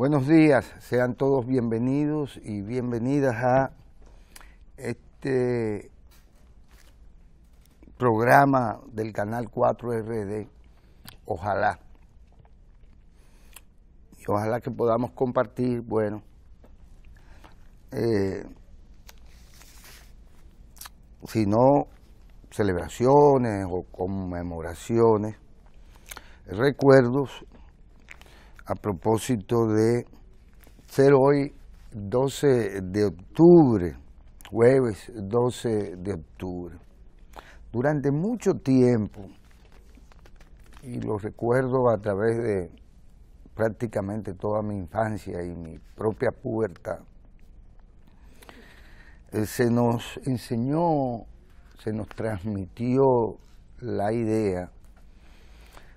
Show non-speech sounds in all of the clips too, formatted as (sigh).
Buenos días, sean todos bienvenidos y bienvenidas a este programa del canal 4RD. Ojalá. Y ojalá que podamos compartir, bueno, eh, si no celebraciones o conmemoraciones, recuerdos a propósito de ser hoy 12 de octubre, jueves 12 de octubre. Durante mucho tiempo, y lo recuerdo a través de prácticamente toda mi infancia y mi propia pubertad, eh, se nos enseñó, se nos transmitió la idea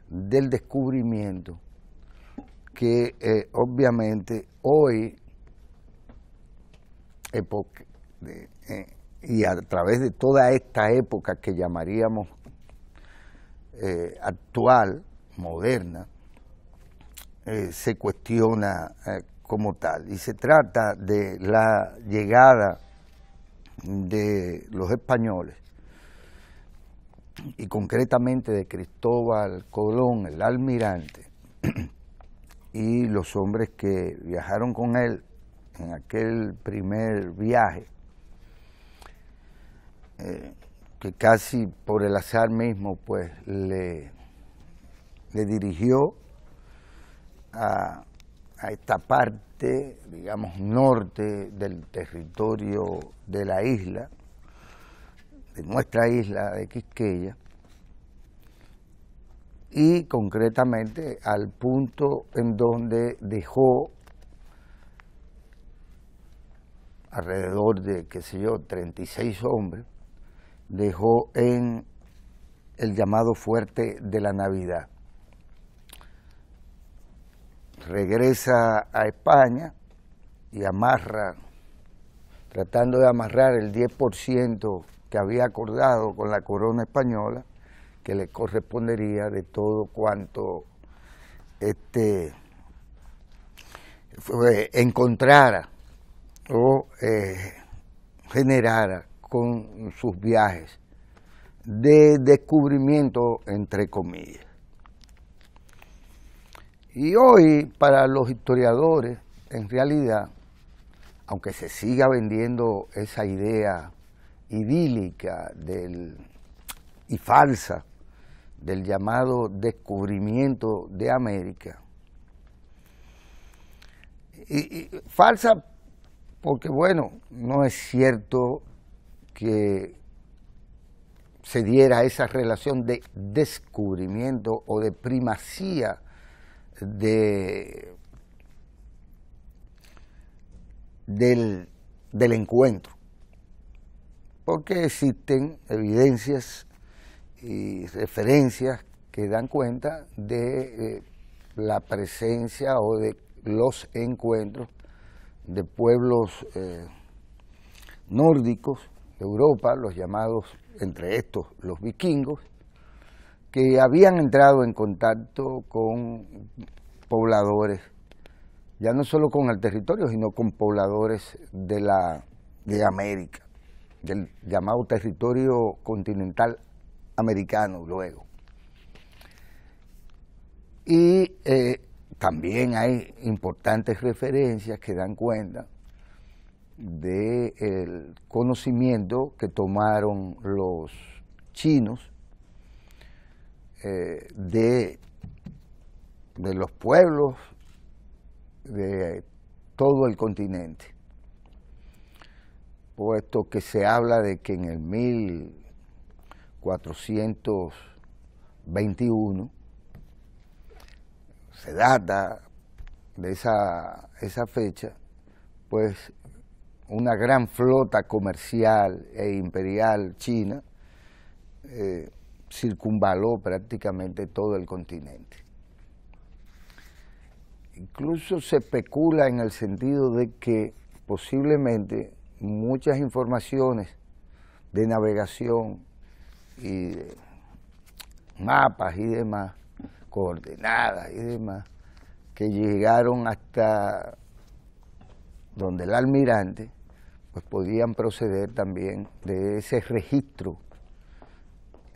del descubrimiento que eh, obviamente hoy, eh, y a través de toda esta época que llamaríamos eh, actual, moderna, se cuestiona como tal. Y se trata de la llegada de los españoles y concretamente de Cristóbal Colón, el almirante, y los hombres que viajaron con él en aquel primer viaje, eh, que casi por el azar mismo pues le, le dirigió a, a esta parte, digamos, norte del territorio de la isla, de nuestra isla de Quisqueya, y concretamente al punto en donde dejó alrededor de, qué sé yo, 36 hombres, dejó en el llamado fuerte de la Navidad. Regresa a España y amarra, tratando de amarrar el 10% que había acordado con la corona española, que le correspondería de todo cuanto este, encontrara o eh, generara con sus viajes de descubrimiento, entre comillas. Y hoy, para los historiadores, en realidad, aunque se siga vendiendo esa idea idílica del, y falsa del llamado descubrimiento de América. Y, falsa porque, bueno, no es cierto que se diera esa relación de descubrimiento o de primacía de, del, del encuentro, porque existen evidencias y referencias que dan cuenta de eh, la presencia o de los encuentros de pueblos eh, nórdicos de Europa, los llamados entre estos los vikingos, que habían entrado en contacto con pobladores, ya no solo con el territorio, sino con pobladores de, la, de América, del llamado territorio continental americano luego. Y eh, también hay importantes referencias que dan cuenta del conocimiento que tomaron los chinos eh, de, de los pueblos de todo el continente, puesto que se habla de que en el mil 421 se data de esa, fecha, pues una gran flota comercial e imperial china eh, circunvaló prácticamente todo el continente. Incluso se especula en el sentido de que posiblemente muchas informaciones de navegación y mapas y demás, coordenadas y demás, que llegaron hasta donde el almirante, pues podían proceder también de ese registro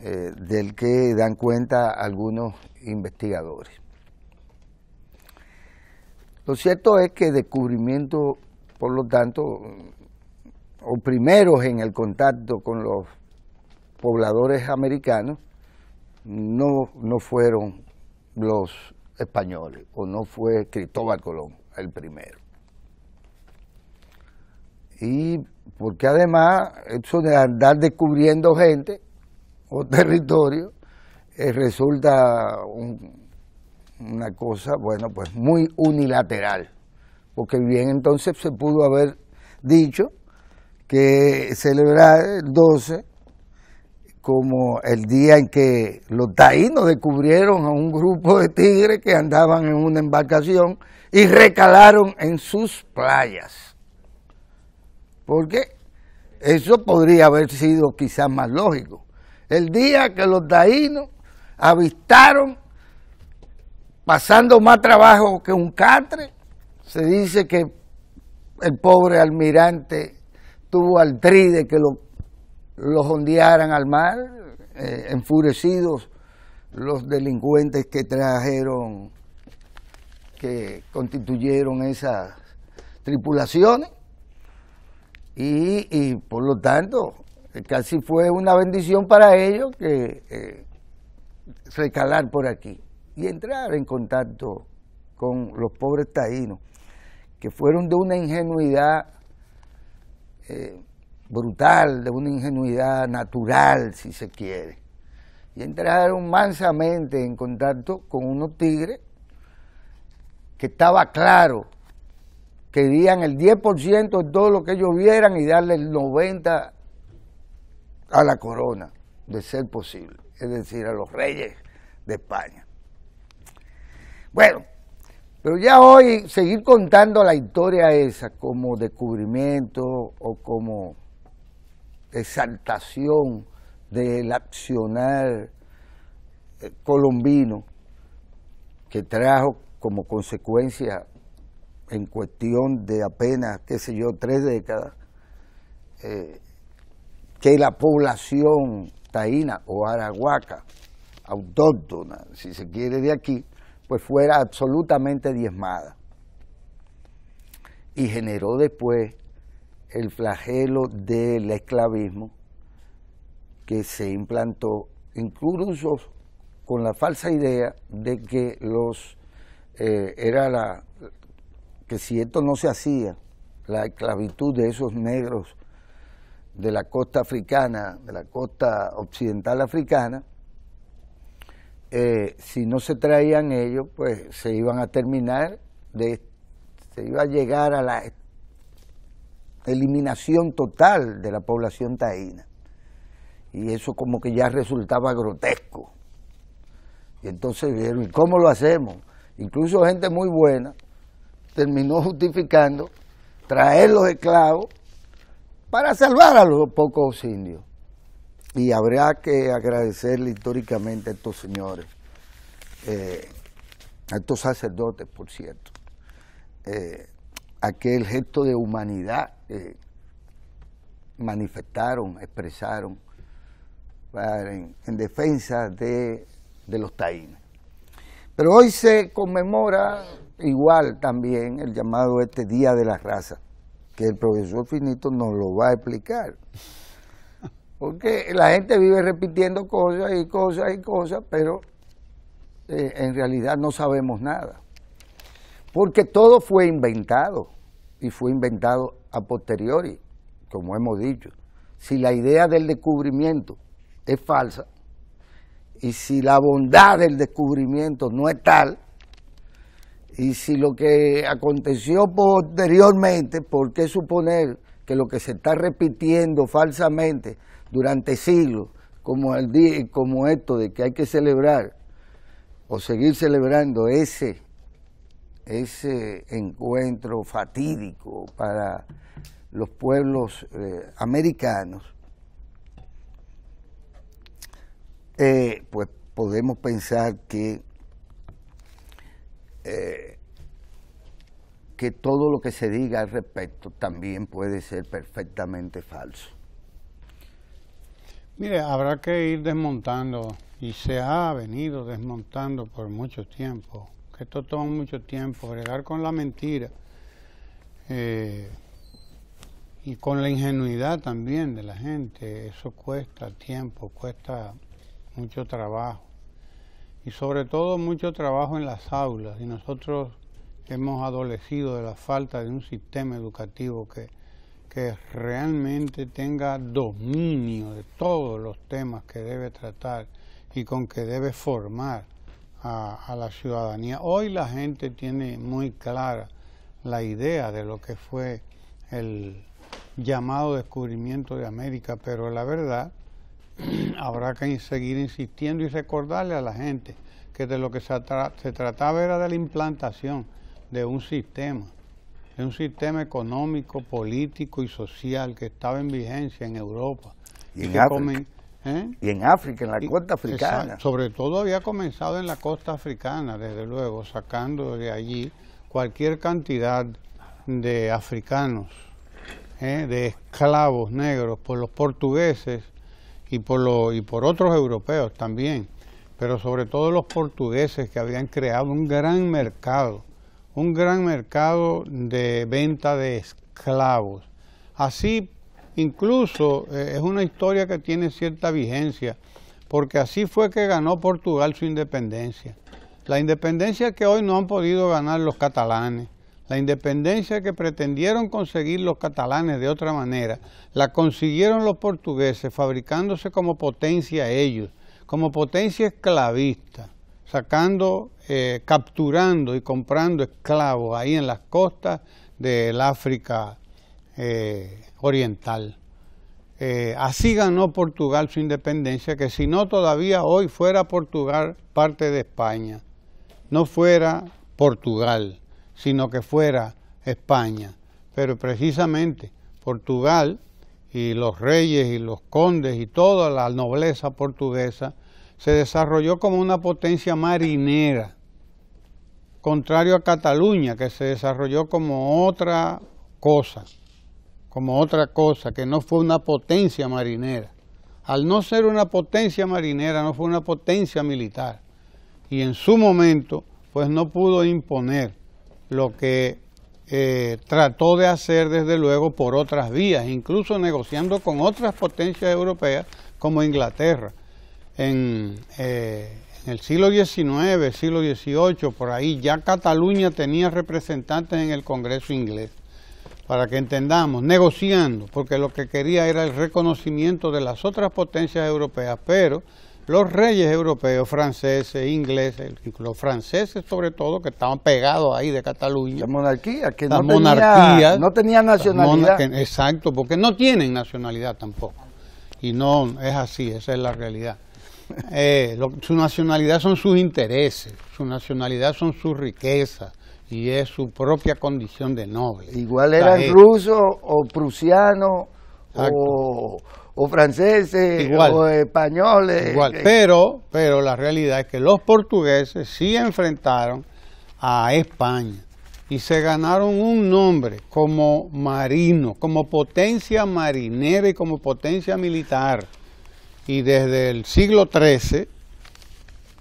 eh, del que dan cuenta algunos investigadores. Lo cierto es que descubrimiento, por lo tanto, o primeros en el contacto con los pobladores americanos no, no fueron los españoles, o no fue Cristóbal Colón el primero. Y porque además, eso de andar descubriendo gente o (laughs) territorio, eh, resulta una cosa, bueno, pues muy unilateral. Porque bien entonces se pudo haber dicho que celebrar el 12 como el día en que los daínos descubrieron a un grupo de tigres que andaban en una embarcación y recalaron en sus playas. Porque eso podría haber sido quizás más lógico. El día que los daínos avistaron, pasando más trabajo que un catre, se dice que el pobre almirante tuvo al que lo los ondearan al mar, eh, enfurecidos los delincuentes que trajeron, que constituyeron esas tripulaciones. Y, por lo tanto, eh, casi fue una bendición para ellos que eh, recalar por aquí y entrar en contacto con los pobres taínos, que fueron de una ingenuidad brutal, de una ingenuidad natural, si se quiere. Y entraron mansamente en contacto con unos tigres que estaba claro que querían el 10% de todo lo que ellos vieran y darle el 90% a la corona, de ser posible, es decir, a los reyes de España. Bueno, pero ya hoy seguir contando la historia esa como descubrimiento o como exaltación del accionar eh, colombino que trajo como consecuencia en cuestión de apenas, qué sé yo, tres décadas, eh, que la población taína o arahuaca, autóctona, si se quiere de aquí, pues fuera absolutamente diezmada. Y generó después el flagelo del esclavismo que se implantó, incluso con la falsa idea de que los eh, era la que si esto no se hacía, la esclavitud de esos negros de la costa africana, de la costa occidental africana, eh, si no se traían ellos, pues se iban a terminar, de, se iba a llegar a la eliminación total de la población taína. Y eso como que ya resultaba grotesco. Y entonces vieron, ¿y cómo lo hacemos? Incluso gente muy buena terminó justificando traer los esclavos para salvar a los pocos indios. Y habrá que agradecerle históricamente a estos señores, eh, a estos sacerdotes, por cierto, eh, aquel gesto de humanidad eh, manifestaron, expresaron en, defensa de, los taínos. Pero hoy se conmemora igual también el llamado este Día de la Raza, que el profesor Finito nos lo va a explicar. Porque la gente vive repitiendo cosas y cosas y cosas, pero eh, en realidad no sabemos nada. Porque todo fue inventado fue inventado a posteriori, como hemos dicho. Si la idea del descubrimiento es falsa y si la bondad del descubrimiento no es tal, y si lo que aconteció posteriormente, ¿por qué suponer que lo que se está repitiendo falsamente durante siglos, como, el día, como esto de que hay que celebrar o seguir celebrando ese ese encuentro fatídico para los pueblos eh, americanos, eh, pues podemos pensar que, eh, que todo lo que se diga al respecto también puede ser perfectamente falso. Mire, habrá que ir desmontando, y se ha venido desmontando por mucho tiempo, esto toma mucho tiempo, agregar con la mentira eh, y con la ingenuidad también de la gente, eso cuesta tiempo, cuesta mucho trabajo y sobre todo mucho trabajo en las aulas y nosotros hemos adolecido de la falta de un sistema educativo que, que realmente tenga dominio de todos los temas que debe tratar y con que debe formar a, la ciudadanía. Hoy la gente tiene muy clara la idea de lo que fue el llamado descubrimiento de América, pero la verdad (clears throat) habrá que seguir insistiendo y recordarle a la gente que de lo que se, trataba era de la implantación de un sistema, de un sistema económico, político y social que estaba en vigencia en Europa y, ¿Eh? Y en África, en la costa africana. Sobre todo había comenzado en la costa africana, desde luego, sacando de allí cualquier cantidad de africanos, ¿eh? de esclavos negros, por los portugueses y por, y por otros europeos también, pero sobre todo los portugueses que habían creado un gran mercado, un gran mercado de venta de esclavos. Así Incluso eh, es una historia que tiene cierta vigencia, porque así fue que ganó Portugal su independencia. La independencia que hoy no han podido ganar los catalanes, la independencia que pretendieron conseguir los catalanes de otra manera, la consiguieron los portugueses fabricándose como potencia ellos, como potencia esclavista, sacando, eh, capturando y comprando esclavos ahí en las costas del África eh, oriental. Eh, así ganó Portugal su independencia, que si no todavía hoy fuera Portugal parte de España, no fuera Portugal, sino que fuera España. Pero precisamente Portugal y los reyes y los condes y toda la nobleza portuguesa se desarrolló como una potencia marinera, contrario a Cataluña, que se desarrolló como otra cosa como otra cosa, que no fue una potencia marinera. Al no ser una potencia marinera, no fue una potencia militar. Y en su momento, pues no pudo imponer lo que eh, trató de hacer desde luego por otras vías, incluso negociando con otras potencias europeas como Inglaterra. En, eh, en, el siglo XIX, siglo XVIII, por ahí ya Cataluña tenía representantes en el Congreso inglés para que entendamos, negociando, porque lo que quería era el reconocimiento de las otras potencias europeas, pero los reyes europeos, franceses, ingleses, los franceses sobre todo, que estaban pegados ahí de Cataluña. La monarquía, que no, tenía, no tenía nacionalidad. exacto, porque no tienen nacionalidad tampoco. Y no, es así, esa es la realidad. (laughs) Eh, su nacionalidad son sus intereses, su nacionalidad son sus riquezas, y es su propia condición de noble. Igual eran rusos o prusianos o, franceses o españoles. Igual. Eh. Pero, pero la realidad es que los portugueses sí enfrentaron a España y se ganaron un nombre como marino, como potencia marinera y como potencia militar. Y desde el siglo XIII,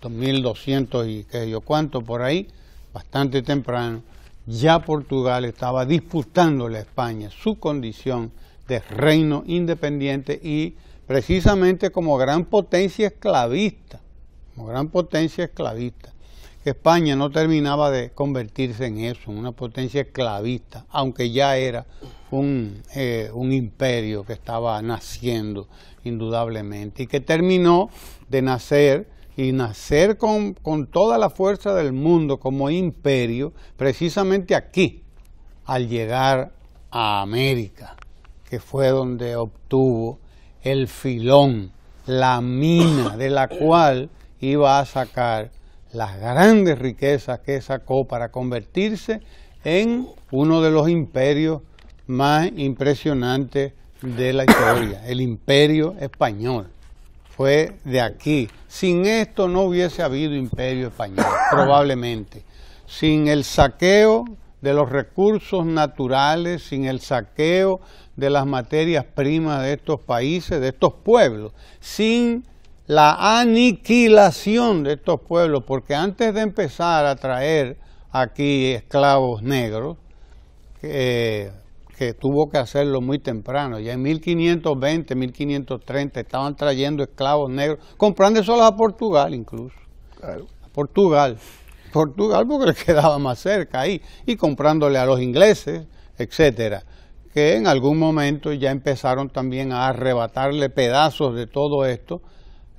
1200 y qué yo cuánto por ahí, bastante temprano, ya Portugal estaba disputando a España su condición de reino independiente y precisamente como gran potencia esclavista, como gran potencia esclavista. España no terminaba de convertirse en eso, en una potencia esclavista, aunque ya era un, eh, un imperio que estaba naciendo indudablemente y que terminó de nacer y nacer con, con toda la fuerza del mundo como imperio, precisamente aquí, al llegar a América, que fue donde obtuvo el filón, la mina de la cual iba a sacar las grandes riquezas que sacó para convertirse en uno de los imperios más impresionantes de la historia, el imperio español fue de aquí. Sin esto no hubiese habido imperio español, (coughs) probablemente. Sin el saqueo de los recursos naturales, sin el saqueo de las materias primas de estos países, de estos pueblos, sin la aniquilación de estos pueblos, porque antes de empezar a traer aquí esclavos negros, eh, que tuvo que hacerlo muy temprano. Ya en 1520, 1530 estaban trayendo esclavos negros, comprando a Portugal incluso. A Portugal. Portugal porque (laughs) les quedaba más cerca ahí. Y comprándole a los ingleses, etcétera. Que en algún momento ya empezaron también a arrebatarle pedazos de todo esto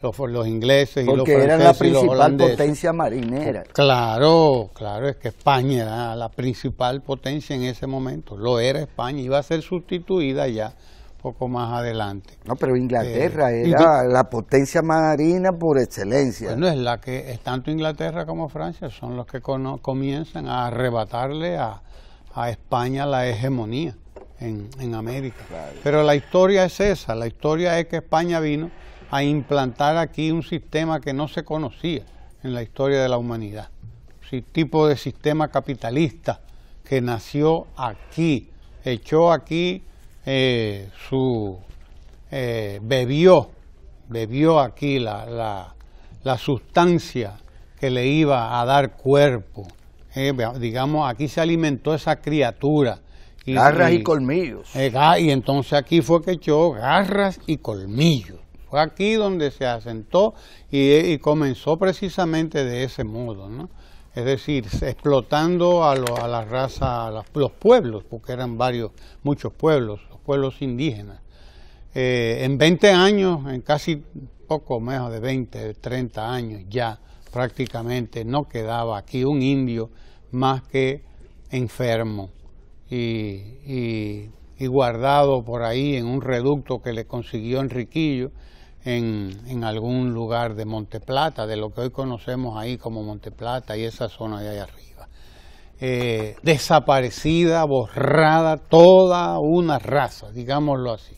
los, los ingleses y los franceses. Porque era la principal potencia marinera. Claro, claro, es que España era la principal potencia en ese momento. Lo era España, y iba a ser sustituida ya poco más adelante. No, pero Inglaterra eh, era la potencia marina por excelencia. Bueno, es la que es tanto Inglaterra como Francia son los que comienzan a arrebatarle a, a, España la hegemonía en, en América. Pero la historia es esa, la historia es que España vino a implantar aquí un sistema que no se conocía en la historia de la humanidad. Un tipo de sistema capitalista que nació aquí, echó aquí eh, su... Eh, bebió, bebió aquí la, sustancia que le iba a dar cuerpo. Eh, digamos, aquí se alimentó esa criatura. garras y, colmillos. y entonces aquí fue que echó garras y colmillos aquí donde se asentó y, comenzó precisamente de ese modo, es decir, explotando a, a la raza, a los pueblos, porque eran varios, muchos pueblos, los pueblos indígenas. Eh, en 20 años, en casi poco menos de 20, 30 años ya, prácticamente no quedaba aquí un indio más que enfermo y, y guardado por ahí en un reducto que le consiguió Enriquillo en, algún lugar de Monteplata, de lo que hoy conocemos ahí como Monteplata y esa zona de allá arriba. Eh, desaparecida, borrada, toda una raza, digámoslo así.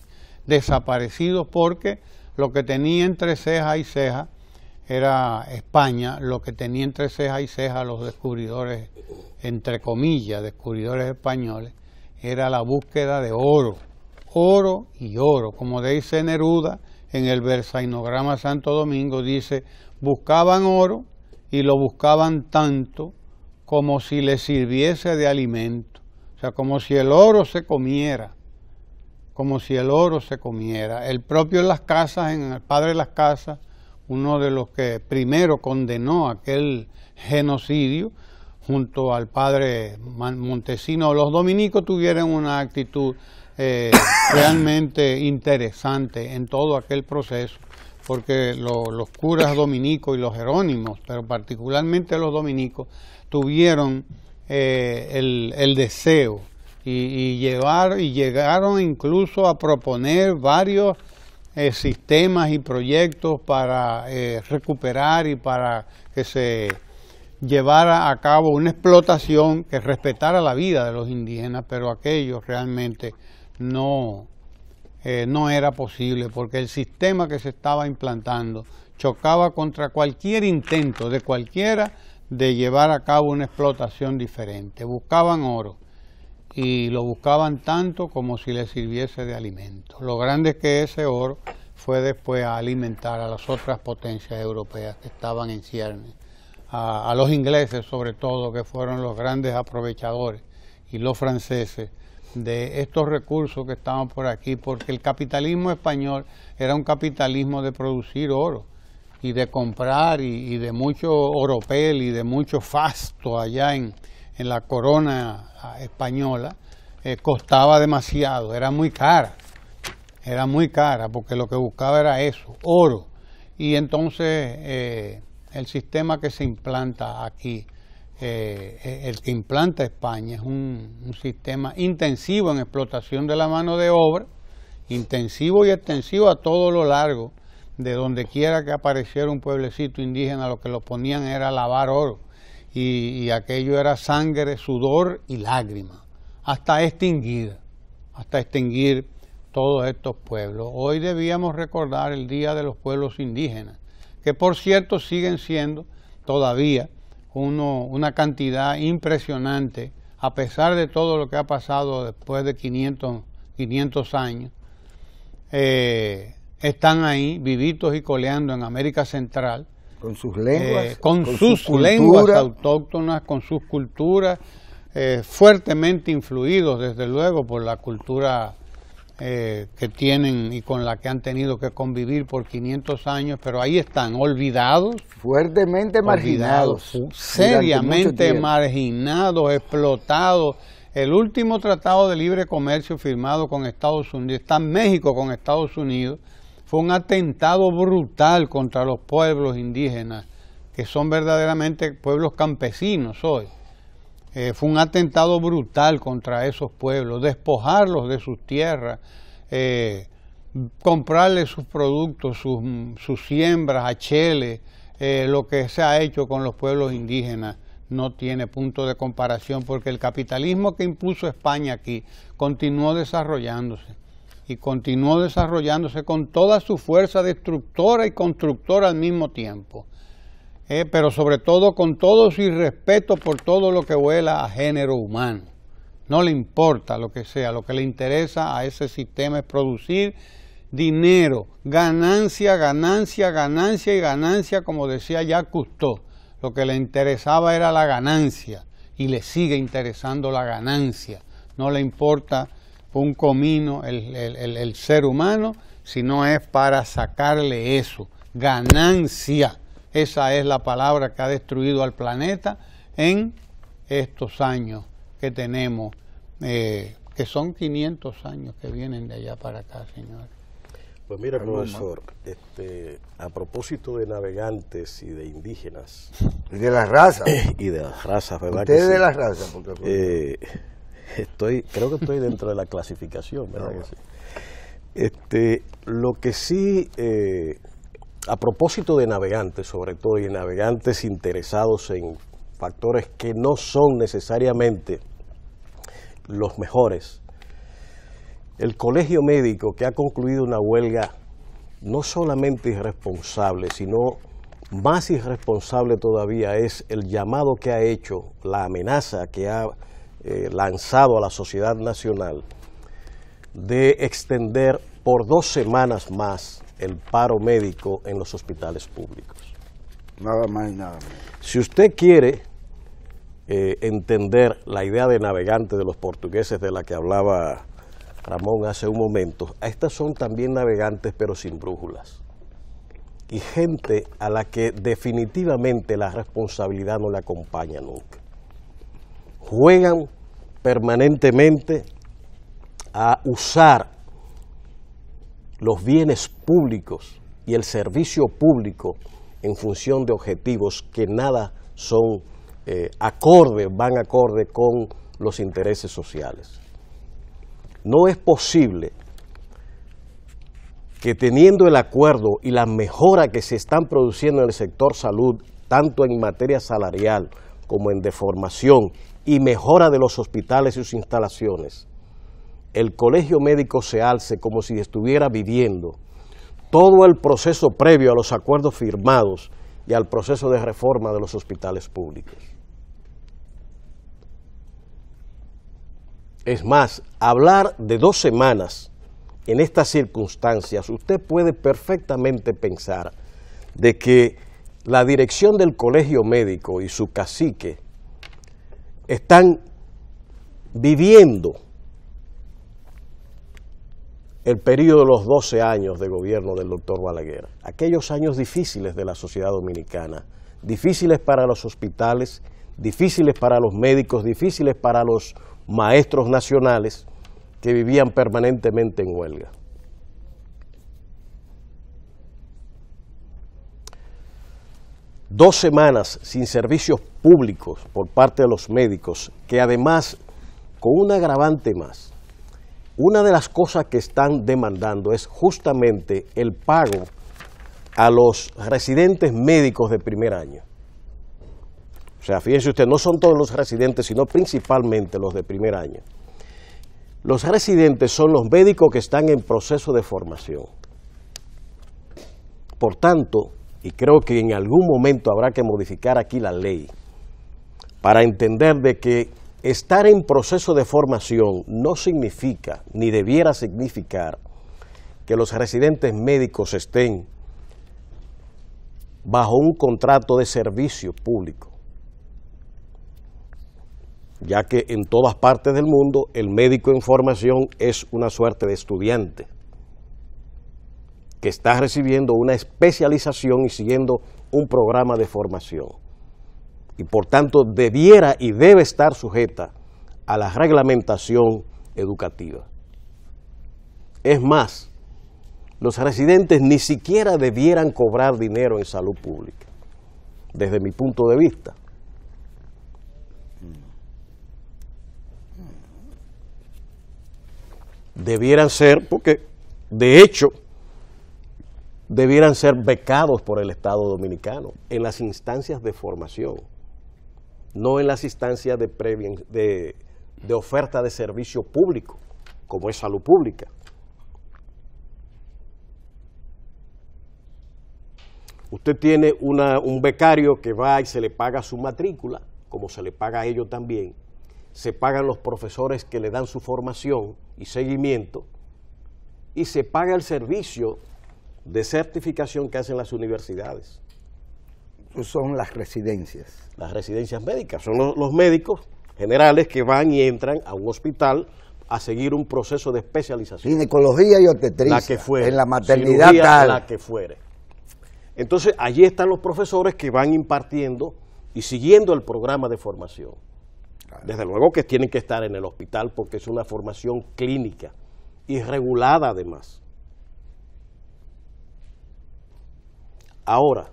...desaparecido porque lo que tenía entre ceja y ceja era España, lo que tenía entre ceja y ceja los descubridores, entre comillas, descubridores españoles, era la búsqueda de oro, oro y oro, como dice Neruda, en el Versainograma Santo Domingo, dice, buscaban oro y lo buscaban tanto como si le sirviese de alimento, o sea, como si el oro se comiera, como si el oro se comiera. El propio en las casas, en el padre de las casas, uno de los que primero condenó aquel genocidio, junto al padre Montesino, los dominicos tuvieron una actitud eh, (coughs) realmente interesante en todo aquel proceso, porque los curas dominicos y los jerónimos, pero particularmente los dominicos, tuvieron eh, el, deseo y, llevar, y llegaron incluso a proponer varios eh, sistemas y proyectos para eh, recuperar y para que se llevara a cabo una explotación que respetara la vida de los indígenas, pero aquellos realmente no, eh, no era posible porque el sistema que se estaba implantando chocaba contra cualquier intento de cualquiera de llevar a cabo una explotación diferente. Buscaban oro y lo buscaban tanto como si les sirviese de alimento. Lo grande es que ese oro fue después a alimentar a las otras potencias europeas que estaban en ciernes, a los ingleses sobre todo, que fueron los grandes aprovechadores, y los franceses, de estos recursos que estaban por aquí, porque el capitalismo español era un capitalismo de producir oro y de comprar y, de mucho oropel y de mucho fasto allá en, la corona española, eh, costaba demasiado, era muy cara, era muy cara, porque lo que buscaba era eso, oro. Y entonces eh, el sistema que se implanta aquí, eh, eh, el que implanta España. Es un, sistema intensivo en explotación de la mano de obra, intensivo y extensivo a todo lo largo, de donde quiera que apareciera un pueblecito indígena, lo que lo ponían era lavar oro, y, aquello era sangre, sudor y lágrimas, hasta extinguir hasta extinguir todos estos pueblos. Hoy debíamos recordar el Día de los Pueblos Indígenas, que por cierto siguen siendo todavía una cantidad impresionante, a pesar de todo lo que ha pasado después de 500, años, eh, están ahí vivitos y coleando en América Central. Con sus lenguas. Eh, con, sus, lenguas autóctonas, con sus culturas, eh, fuertemente influidos desde luego por la cultura eh, que tienen y con la que han tenido que convivir por 500 años, pero ahí están, olvidados. Fuertemente marginados. seriamente marginados, explotados. El último tratado de libre comercio firmado con Estados Unidos, está en México con Estados Unidos, fue un atentado brutal contra los pueblos indígenas, que son verdaderamente pueblos campesinos hoy. Eh, fue un atentado brutal contra esos pueblos, despojarlos de sus tierras, eh, comprarles sus productos, sus, siembras, a eh, lo que se ha hecho con los pueblos indígenas no tiene punto de comparación porque el capitalismo que impuso España aquí continuó desarrollándose y continuó desarrollándose con toda su fuerza destructora y constructora al mismo tiempo. Eh, pero sobre todo con todo su respeto por todo lo que vuela a género humano. No le importa lo que sea, lo que le interesa a ese sistema es producir dinero, ganancia, ganancia, ganancia y ganancia, como decía ya Custó, Lo que le interesaba era la ganancia y le sigue interesando la ganancia. No le importa un comino el, el ser humano, si no es para sacarle eso, ganancia. Esa es la palabra que ha destruido al planeta en estos años que tenemos, eh, que son 500 años que vienen de allá para acá, señor. Pues mira, profesor, este, a propósito de navegantes y de indígenas. (laughs) Y de las razas. Eh, y de las razas, ¿verdad? Usted de las razas, porque... Eh, estoy, creo que estoy dentro de la clasificación, ¿verdad? Este, lo que sí eh, a propósito de navegantes, sobre todo, y navegantes interesados en factores que no son necesariamente los mejores, el colegio médico que ha concluido una huelga no solamente irresponsable, sino más irresponsable todavía es el llamado que ha hecho, la amenaza que ha eh, lanzado a la sociedad nacional de extender por dos semanas más el paro médico en los hospitales públicos. Nada más y nada menos. Si usted quiere eh, entender la idea de navegante de los portugueses de la que hablaba Ramón hace un momento, estas son también navegantes pero sin brújulas. Y gente a la que definitivamente la responsabilidad no le acompaña nunca. Juegan permanentemente a usar los bienes públicos y el servicio público en función de objetivos que nada son eh, acorde, van acorde con los intereses sociales. No es posible que teniendo el acuerdo y la mejora que se están produciendo en el sector salud, tanto en materia salarial como en deformación y mejora de los hospitales y sus instalaciones, el colegio médico se alce como si estuviera viviendo todo el proceso previo a los acuerdos firmados y al proceso de reforma de los hospitales públicos. Es más, hablar de dos semanas en estas circunstancias, usted puede perfectamente pensar de que la dirección del colegio médico y su cacique están viviendo el periodo de los 12 años de gobierno del doctor Balaguer, aquellos años difíciles de la sociedad dominicana, difíciles para los hospitales, difíciles para los médicos, difíciles para los maestros nacionales que vivían permanentemente en huelga. Dos semanas sin servicios públicos por parte de los médicos, que además, con un agravante más, una de las cosas que están demandando es justamente el pago a los residentes médicos de primer año. O sea, fíjense usted, no son todos los residentes, sino principalmente los de primer año. Los residentes son los médicos que están en proceso de formación. Por tanto, y creo que en algún momento habrá que modificar aquí la ley, para entender de que estar en proceso de formación no significa, ni debiera significar, que los residentes médicos estén bajo un contrato de servicio público, ya que en todas partes del mundo el médico en formación es una suerte de estudiante que está recibiendo una especialización y siguiendo un programa de formación y por tanto debiera y debe estar sujeta a la reglamentación educativa. Es más, los residentes ni siquiera debieran cobrar dinero en salud pública, desde mi punto de vista. Debieran ser, porque de hecho, debieran ser becados por el Estado Dominicano en las instancias de formación no en las instancias de, de oferta de servicio público, como es salud pública. Usted tiene un becario que va y se le paga su matrícula, como se le paga a ellos también, se pagan los profesores que le dan su formación y seguimiento, y se paga el servicio de certificación que hacen las universidades son las residencias. Las residencias médicas, son los, médicos generales que van y entran a un hospital a seguir un proceso de especialización. Ginecología y obstetricia. La que fuere. En la maternidad La que fuere. Entonces, allí están los profesores que van impartiendo y siguiendo el programa de formación. Desde luego que tienen que estar en el hospital porque es una formación clínica y regulada además. Ahora,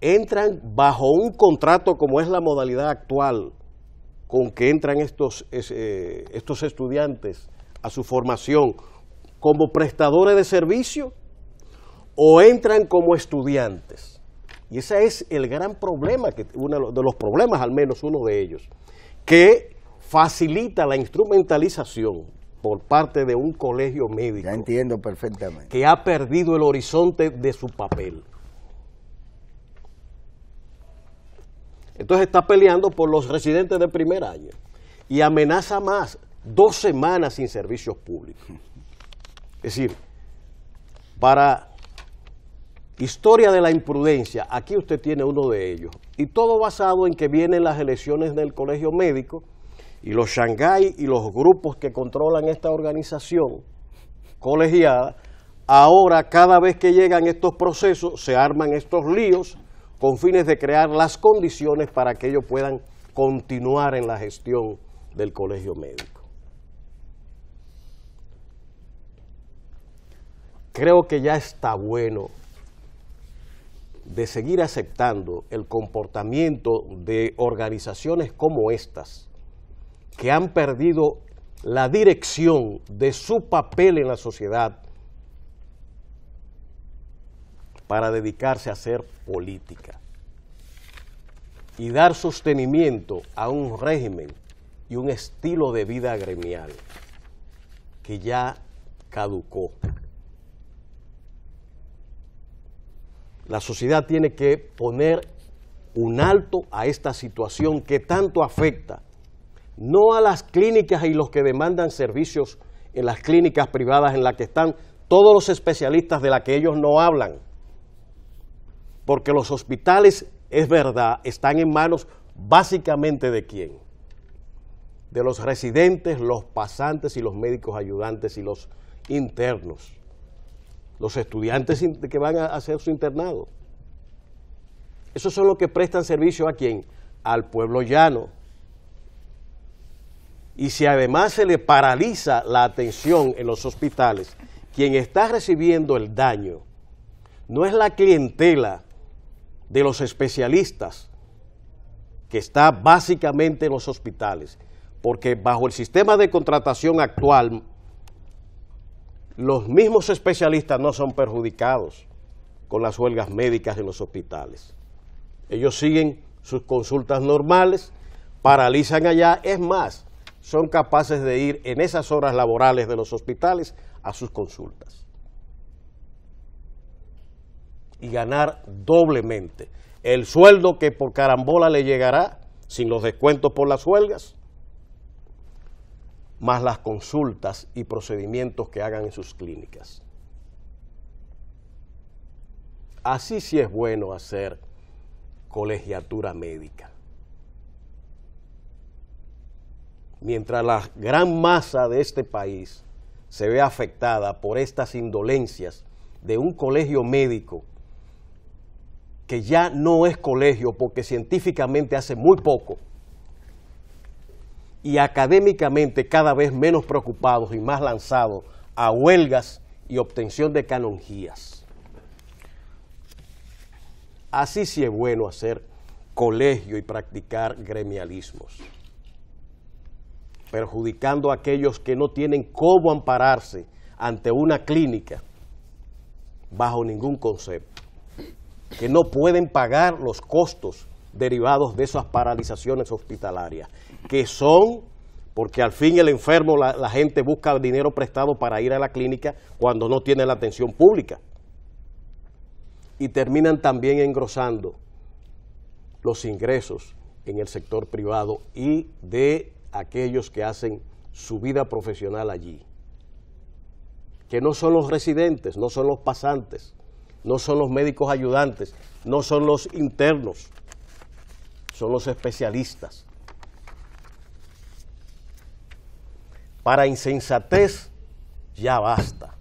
entran bajo un contrato como es la modalidad actual con que entran estos, eh, estos estudiantes a su formación como prestadores de servicio o entran como estudiantes. Y ese es el gran problema, que, uno de los problemas al menos uno de ellos, que facilita la instrumentalización por parte de un colegio médico. Que ha perdido el horizonte de su papel. Entonces está peleando por los residentes de primer año y amenaza más dos semanas sin servicios públicos. Es decir, para historia de la imprudencia, aquí usted tiene uno de ellos. Y todo basado en que vienen las elecciones del colegio médico y los Shanghai y los grupos que controlan esta organización colegiada, ahora cada vez que llegan estos procesos se arman estos líos con fines de crear las condiciones para que ellos puedan continuar en la gestión del colegio médico. Creo que ya está bueno de seguir aceptando el comportamiento de organizaciones como estas, que han perdido la dirección de su papel en la sociedad para dedicarse a hacer política y dar sostenimiento a un régimen y un estilo de vida gremial que ya caducó. La sociedad tiene que poner un alto a esta situación que tanto afecta, no a las clínicas y los que demandan servicios en las clínicas privadas en las que están todos los especialistas de las que ellos no hablan, porque los hospitales, es verdad, están en manos básicamente de quién? De los residentes, los pasantes y los médicos ayudantes y los internos. Los estudiantes que van a hacer su internado. Esos son los que prestan servicio a quién? Al pueblo llano. Y si además se le paraliza la atención en los hospitales, quien está recibiendo el daño no es la clientela de los especialistas que está básicamente en los hospitales, porque bajo el sistema de contratación actual, los mismos especialistas no son perjudicados con las huelgas médicas en los hospitales. Ellos siguen sus consultas normales, paralizan allá, es más, son capaces de ir en esas horas laborales de los hospitales a sus consultas y ganar doblemente. El sueldo que por carambola le llegará, sin los descuentos por las huelgas, más las consultas y procedimientos que hagan en sus clínicas. Así sí es bueno hacer colegiatura médica. Mientras la gran masa de este país se ve afectada por estas indolencias de un colegio médico que ya no es colegio porque científicamente hace muy poco y académicamente cada vez menos preocupados y más lanzados a huelgas y obtención de canonjías. Así sí es bueno hacer colegio y practicar gremialismos, perjudicando a aquellos que no tienen cómo ampararse ante una clínica bajo ningún concepto que no pueden pagar los costos derivados de esas paralizaciones hospitalarias, que son, porque al fin el enfermo, la, gente busca dinero prestado para ir a la clínica cuando no tiene la atención pública. Y terminan también engrosando los ingresos en el sector privado y de aquellos que hacen su vida profesional allí, que no son los residentes, no son los pasantes, no son los médicos ayudantes, no son los internos, son los especialistas. Para insensatez ya basta.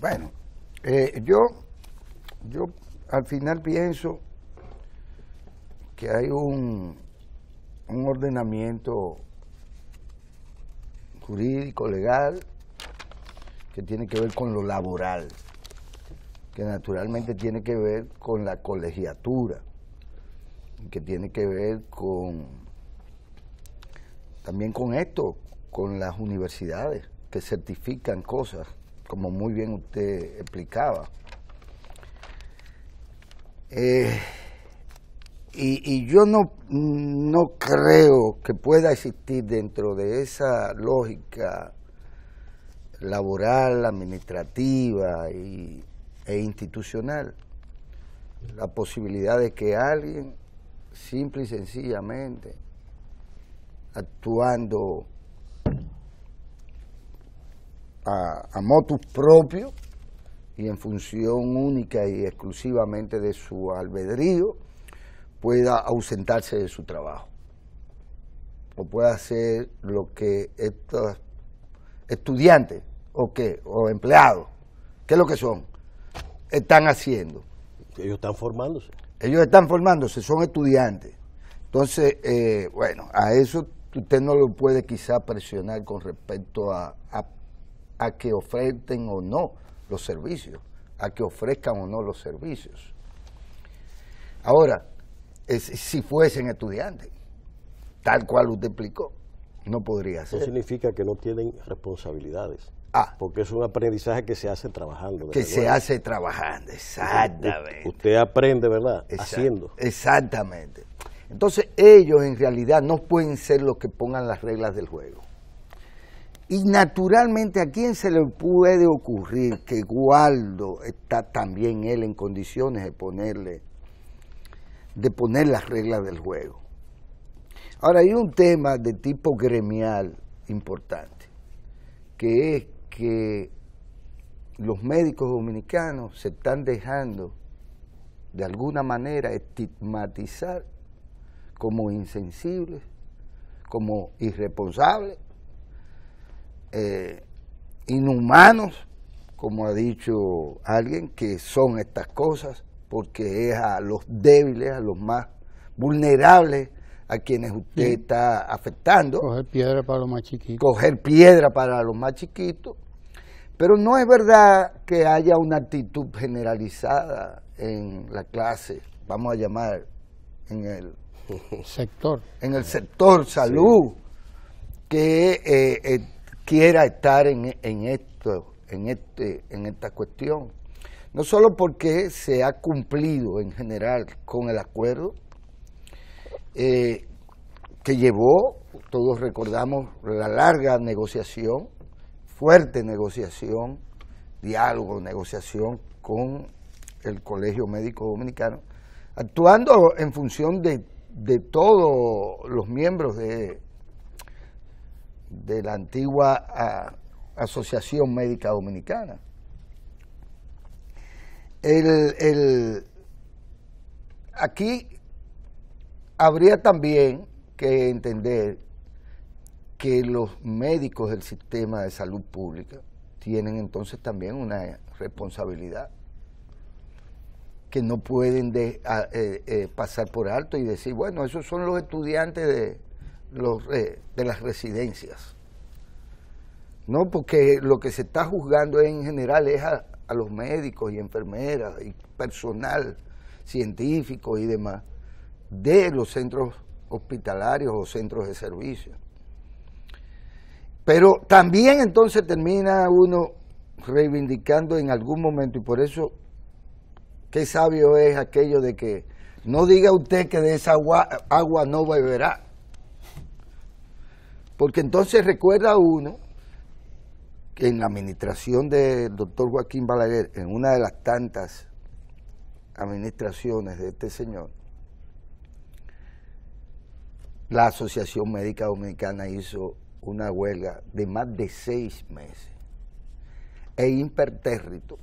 Bueno, eh, yo, yo al final pienso que hay un ordenamiento jurídico, legal, que tiene que ver con lo laboral, que naturalmente tiene que ver con la colegiatura, que tiene que ver con también con esto, con las universidades que certifican cosas, como muy bien usted explicaba. Eh, y, y, yo no, no creo que pueda existir dentro de esa lógica laboral, administrativa y, e institucional. La posibilidad de que alguien, simple y sencillamente, actuando a, a motus propio y en función única y exclusivamente de su albedrío, pueda ausentarse de su trabajo o pueda hacer lo que estos estudiantes o qué, o empleados, ¿qué es lo que son? Están haciendo. Ellos están formándose. Ellos están formándose, son estudiantes. Entonces, eh, bueno, a eso usted no lo puede quizá presionar con respecto a, a, a que ofrecen o no los servicios, a que ofrezcan o no los servicios. Ahora, si fuesen estudiantes, tal cual usted explicó, no podría ser. Eso significa que no tienen responsabilidades. Ah. Porque es un aprendizaje que se hace trabajando. Que se hace trabajando, exactamente. Usted aprende, ¿verdad? Haciendo. Exactamente. Entonces ellos en realidad no pueden ser los que pongan las reglas del juego. Y naturalmente, ¿a quién se le puede ocurrir que Waldo está también él en condiciones de ponerle, de poner las reglas del juego? Ahora, hay un tema de tipo gremial importante, que es que los médicos dominicanos se están dejando de alguna manera estigmatizar como insensibles, como irresponsables, eh, inhumanos, como ha dicho alguien, que son estas cosas, porque es a los débiles, a los más vulnerables a quienes usted está afectando. Coger piedra para los más chiquitos. Coger piedra para los más chiquitos pero no es verdad que haya una actitud generalizada en la clase, vamos a llamar, en el (laughs) sector, en el sector salud, que eh, eh, quiera estar en, esto, en este, en esta cuestión. No solo porque se ha cumplido en general con el acuerdo eh, que llevó, todos recordamos la larga negociación fuerte negociación, diálogo, negociación con el Colegio Médico Dominicano, actuando en función de, todos los miembros de, de la antigua Asociación Médica Dominicana. El, el, aquí habría también que entender que los médicos del sistema de salud pública tienen entonces también una responsabilidad que no pueden eh, eh, pasar por alto y decir, bueno, esos son los estudiantes de, los, eh, de las residencias. No, porque lo que se está juzgando en general es a, los médicos y enfermeras y personal científico y demás de los centros hospitalarios o centros de servicios pero también entonces termina uno reivindicando en algún momento, y por eso qué sabio es aquello de que no diga usted que de esa agua, no beberá. Porque entonces recuerda uno que en la administración del doctor Joaquín Balaguer, en una de las tantas administraciones de este señor, la Asociación Médica Dominicana hizo una huelga de más de seis meses e impertérrito.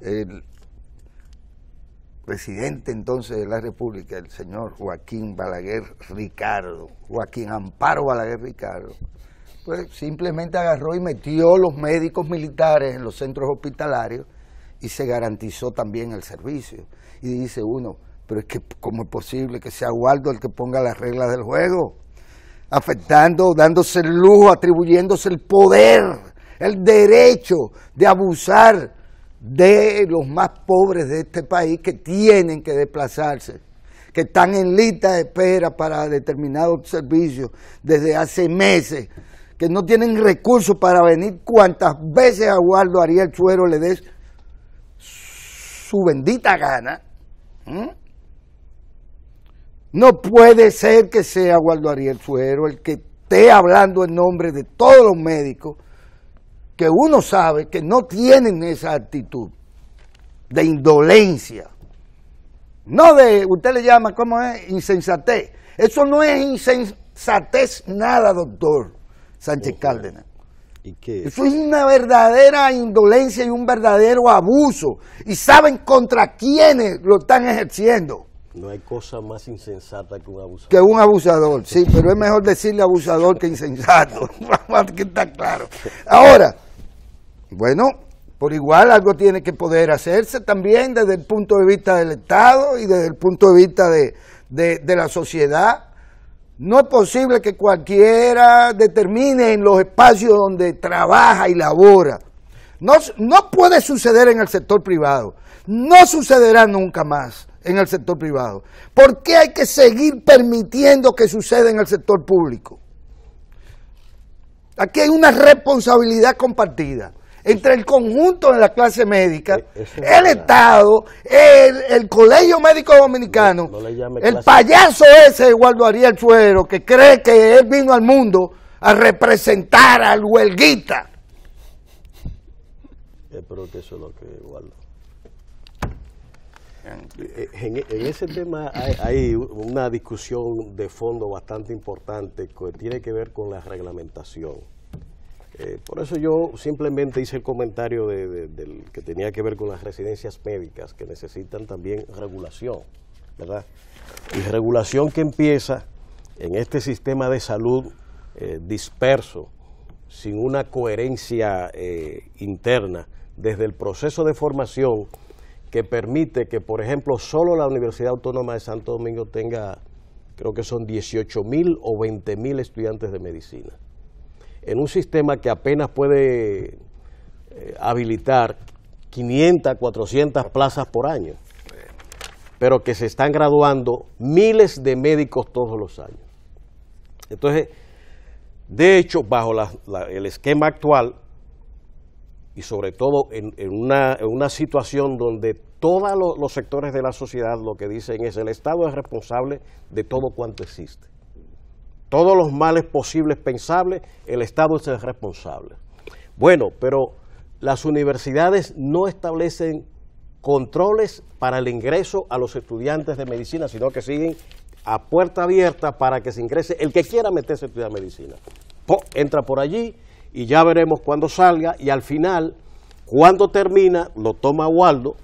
El presidente entonces de la República, el señor Joaquín Balaguer Ricardo, Joaquín Amparo Balaguer Ricardo, pues simplemente agarró y metió los médicos militares en los centros hospitalarios y se garantizó también el servicio. Y dice uno, pero es que, ¿cómo es posible que sea Waldo el que ponga las reglas del juego? afectando, dándose el lujo, atribuyéndose el poder, el derecho de abusar de los más pobres de este país que tienen que desplazarse, que están en lista de espera para determinados servicios desde hace meses, que no tienen recursos para venir cuantas veces a Guardo Ariel Suero le des su bendita gana. No puede ser que sea Gualdo Ariel Fuero el que esté hablando en nombre de todos los médicos que uno sabe que no tienen esa actitud de indolencia. No de, usted le llama, ¿cómo es? Insensatez. Eso no es insensatez nada, doctor Sánchez Cárdenas. ¿Y Eso es una verdadera indolencia y un verdadero abuso. Y saben contra quiénes lo están ejerciendo. No hay cosa más insensata que un abusador. Que un abusador, sí, pero es mejor decirle abusador que insensato. (laughs) que está claro. Ahora, bueno, por igual algo tiene que poder hacerse también desde el punto de vista del Estado y desde el punto de vista de, la sociedad. No es posible que cualquiera determine en los espacios donde trabaja y labora. No, no puede suceder en el sector privado. No sucederá nunca más en el sector privado? ¿Por qué hay que seguir permitiendo que suceda en el sector público? Aquí hay una responsabilidad compartida entre el conjunto de la clase médica, e-, el Estado, el, Colegio Médico Dominicano, el payaso ese Eduardo Ariel Suero, que cree que él vino al mundo a representar al huelguita. Espero que eso lo que Eduardo. Eh, eh, en, ese tema hay, una discusión de fondo bastante importante que tiene que ver con la reglamentación. Eh, por eso yo simplemente hice el comentario que tenía que ver con las residencias médicas, que necesitan también regulación, ¿verdad? Y regulación que empieza en este sistema de salud disperso, sin una coherencia interna, desde el proceso de formación que permite que, por ejemplo, solo la Universidad Autónoma de Santo Domingo tenga, creo que son 18 mil o 20 mil estudiantes de medicina. En un sistema que apenas puede eh, habilitar 500, 400 plazas por año, pero que se están graduando miles de médicos todos los años. Entonces, de hecho, bajo el esquema actual, y sobre todo en, una, situación donde todos los sectores de la sociedad lo que dicen es el Estado es responsable de todo cuanto existe. Todos los males posibles, pensables, el Estado es responsable. Bueno, pero las universidades no establecen controles para el ingreso a los estudiantes de medicina, sino que siguen a puerta abierta para que se ingrese el que quiera meterse a estudiar medicina. Po, entra por allí, y ya veremos cuándo salga y al final, cuando termina, lo toma Waldo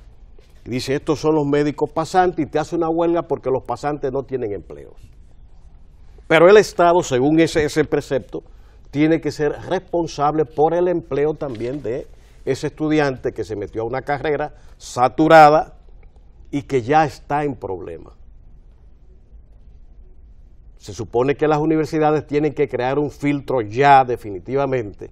y dice, estos son los médicos pasantes y te hace una huelga porque los pasantes no tienen empleos. Pero el Estado, según ese, ese precepto, tiene que ser responsable por el empleo también de ese estudiante que se metió a una carrera saturada y que ya está en problemas. Se supone que las universidades tienen que crear un filtro ya definitivamente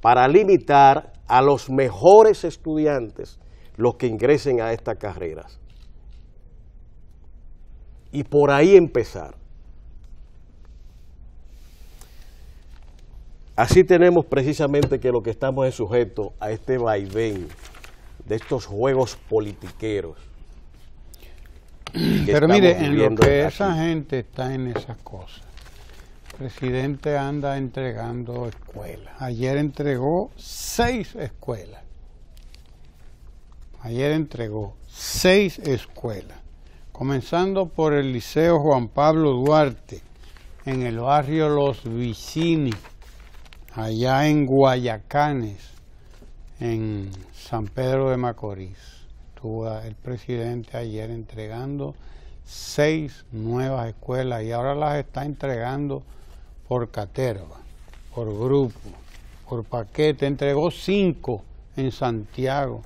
para limitar a los mejores estudiantes los que ingresen a estas carreras. Y por ahí empezar. Así tenemos precisamente que lo que estamos es sujeto a este vaivén de estos juegos politiqueros. Pero mire, en lo que esa gente está en esas cosas, el presidente anda entregando escuelas. Ayer entregó seis escuelas. Ayer entregó seis escuelas, comenzando por el Liceo Juan Pablo Duarte, en el barrio Los Vicini, allá en Guayacanes, en San Pedro de Macorís estuvo el presidente ayer entregando seis nuevas escuelas y ahora las está entregando por caterva, por grupo, por paquete. Entregó cinco en Santiago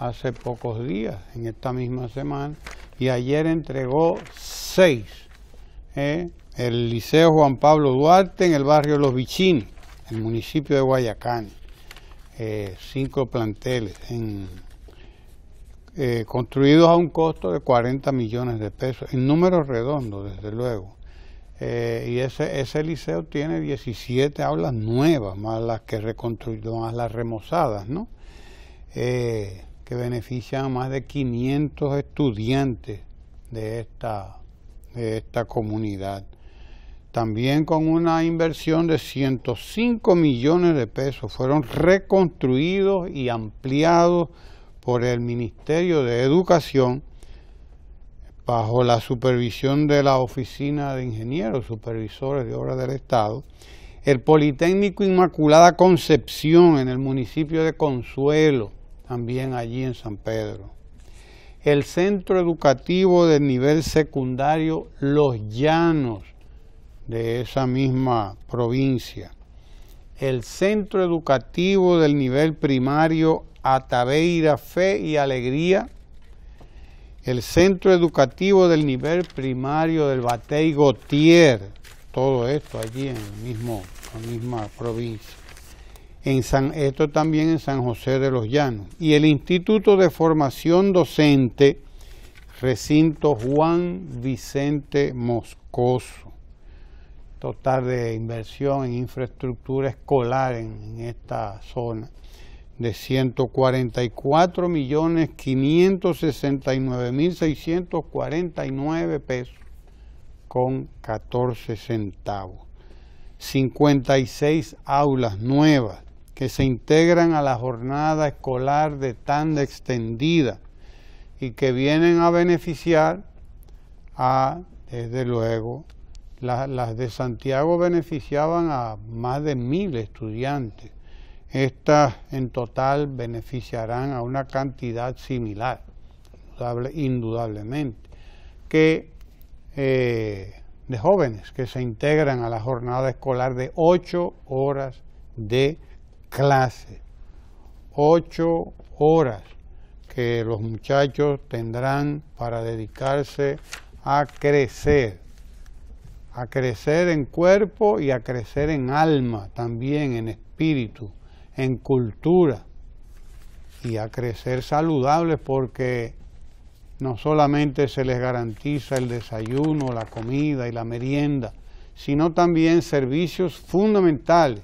hace pocos días, en esta misma semana, y ayer entregó seis. ¿eh? El Liceo Juan Pablo Duarte en el barrio Los Vichines, el municipio de Guayacán. Eh, cinco planteles en eh, construidos a un costo de 40 millones de pesos, en números redondos, desde luego. Eh, y ese, liceo tiene 17 aulas nuevas, más las que reconstruido más las remozadas, ¿no? Eh, que benefician a más de 500 estudiantes de esta, de esta comunidad. También con una inversión de 105 millones de pesos fueron reconstruidos y ampliados por el Ministerio de Educación bajo la supervisión de la Oficina de Ingenieros Supervisores de Obras del Estado, el Politécnico Inmaculada Concepción en el municipio de Consuelo, también allí en San Pedro, el Centro Educativo de Nivel Secundario Los Llanos de esa misma provincia, el Centro Educativo del Nivel Primario Ataveira Fe y Alegría, el Centro Educativo del Nivel Primario del Batey Gotier, todo esto allí en, la misma provincia. En San, esto también en San José de los Llanos. Y el Instituto de Formación Docente, recinto Juan Vicente Moscoso total de inversión en infraestructura escolar en, esta zona de 144 millones mil 649 pesos con 14 centavos. 56 aulas nuevas que se integran a la jornada escolar de tan extendida y que vienen a beneficiar a, desde luego, las de Santiago beneficiaban a más de mil estudiantes. Estas en total beneficiarán a una cantidad similar, indudablemente, que eh, de jóvenes que se integran a la jornada escolar de ocho horas de clase. Ocho horas que los muchachos tendrán para dedicarse a crecer, a crecer en cuerpo y a crecer en alma, también en espíritu, en cultura y a crecer saludables porque no solamente se les garantiza el desayuno, la comida y la merienda, sino también servicios fundamentales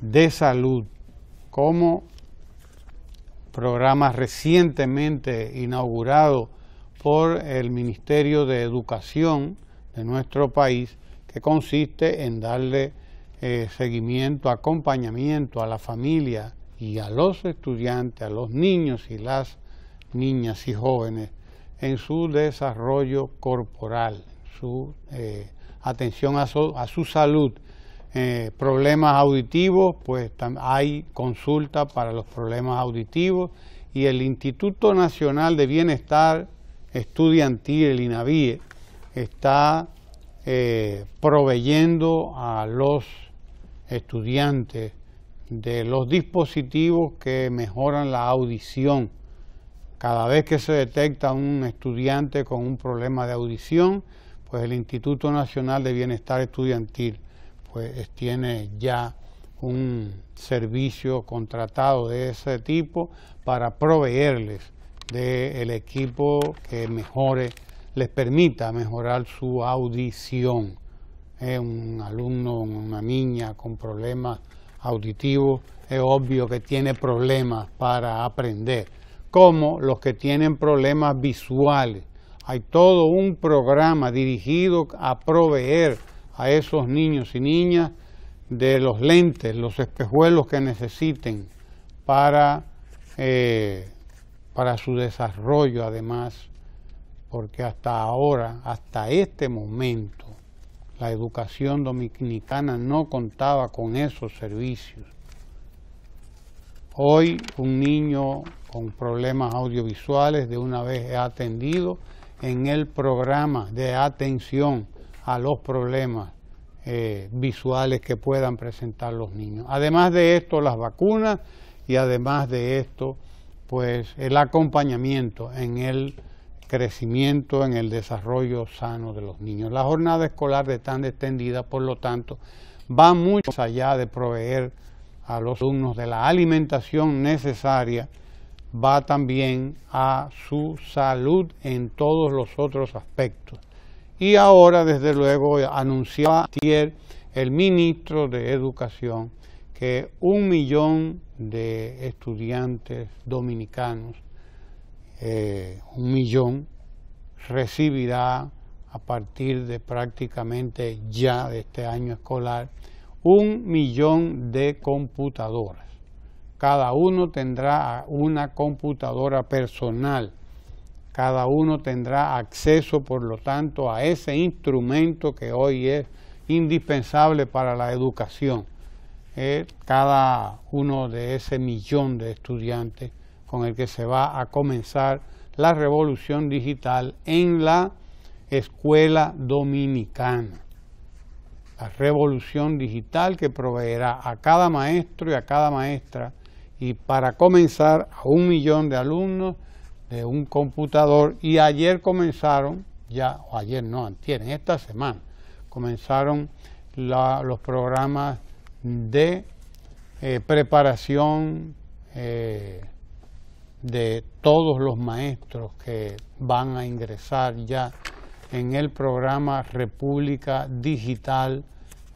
de salud, como programas recientemente inaugurados por el Ministerio de Educación, de nuestro país, que consiste en darle eh, seguimiento, acompañamiento a la familia y a los estudiantes, a los niños y las niñas y jóvenes en su desarrollo corporal, su eh, atención a su, salud. Eh, problemas auditivos, pues hay consulta para los problemas auditivos y el Instituto Nacional de Bienestar Estudiantil, el INAVIE, está eh, proveyendo a los estudiantes de los dispositivos que mejoran la audición. Cada vez que se detecta un estudiante con un problema de audición, pues el Instituto Nacional de Bienestar Estudiantil pues tiene ya un servicio contratado de ese tipo para proveerles del equipo que mejore les permita mejorar su audición. un alumno, una niña con problemas auditivos, es obvio que tiene problemas para aprender, como los que tienen problemas visuales. Hay todo un programa dirigido a proveer a esos niños y niñas de los lentes, los espejuelos que necesiten para, eh, para su desarrollo, además porque hasta ahora, hasta este momento, la educación dominicana no contaba con esos servicios. Hoy un niño con problemas audiovisuales de una vez es atendido en el programa de atención a los problemas eh, visuales que puedan presentar los niños. Además de esto, las vacunas y además de esto, pues el acompañamiento en el crecimiento, en el desarrollo sano de los niños. La jornada escolar de tan extendida, por lo tanto, va mucho más allá de proveer a los alumnos de la alimentación necesaria, va también a su salud en todos los otros aspectos. Y ahora, desde luego, anunciaba ayer el ministro de Educación que un millón de estudiantes dominicanos eh, un millón, recibirá a partir de prácticamente ya de este año escolar un millón de computadoras. Cada uno tendrá una computadora personal. Cada uno tendrá acceso, por lo tanto, a ese instrumento que hoy es indispensable para la educación. Eh, cada uno de ese millón de estudiantes con el que se va a comenzar la revolución digital en la escuela dominicana. La revolución digital que proveerá a cada maestro y a cada maestra y para comenzar a un millón de alumnos de un computador y ayer comenzaron, ya, o ayer no, tienen esta semana, comenzaron los programas de eh, preparación eh, de todos los maestros que van a ingresar ya en el programa República Digital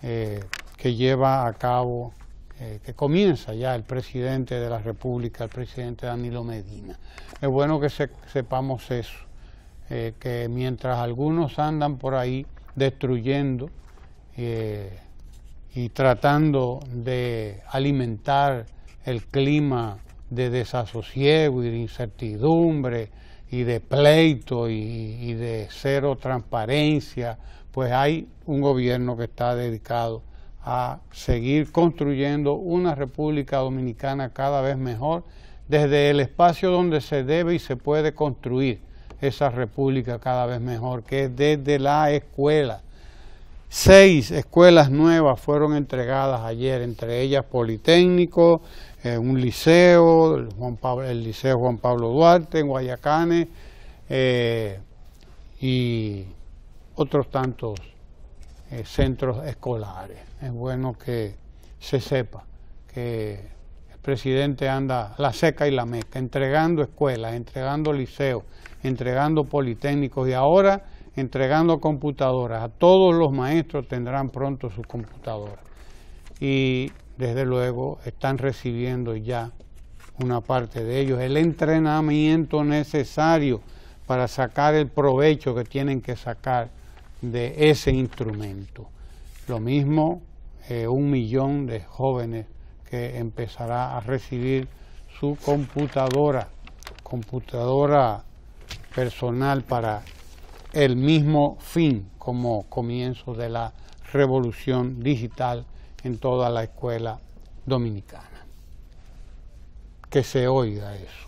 eh, que lleva a cabo, eh, que comienza ya el presidente de la República, el presidente Danilo Medina. Es bueno que sepamos eso, eh, que mientras algunos andan por ahí destruyendo y tratando de alimentar el clima de desasosiego y de incertidumbre y de pleito y, de cero transparencia, pues hay un gobierno que está dedicado a seguir construyendo una República Dominicana cada vez mejor desde el espacio donde se debe y se puede construir esa república cada vez mejor, que es desde la escuela. Seis escuelas nuevas fueron entregadas ayer, entre ellas Politécnico, un liceo, el, Liceo Juan Pablo Duarte en Guayacanes eh, y otros tantos eh, centros escolares. Es bueno que se sepa que el presidente anda la seca y la meca, entregando escuelas, entregando liceos, entregando politécnicos y ahora entregando computadoras. A todos los maestros tendrán pronto sus computadoras. Y desde luego, están recibiendo ya una parte de ellos, el entrenamiento necesario para sacar el provecho que tienen que sacar de ese instrumento. Lo mismo eh, un millón de jóvenes que empezará a recibir su computadora, computadora personal para el mismo fin como comienzo de la revolución digital en toda la escuela dominicana. Que se oiga eso.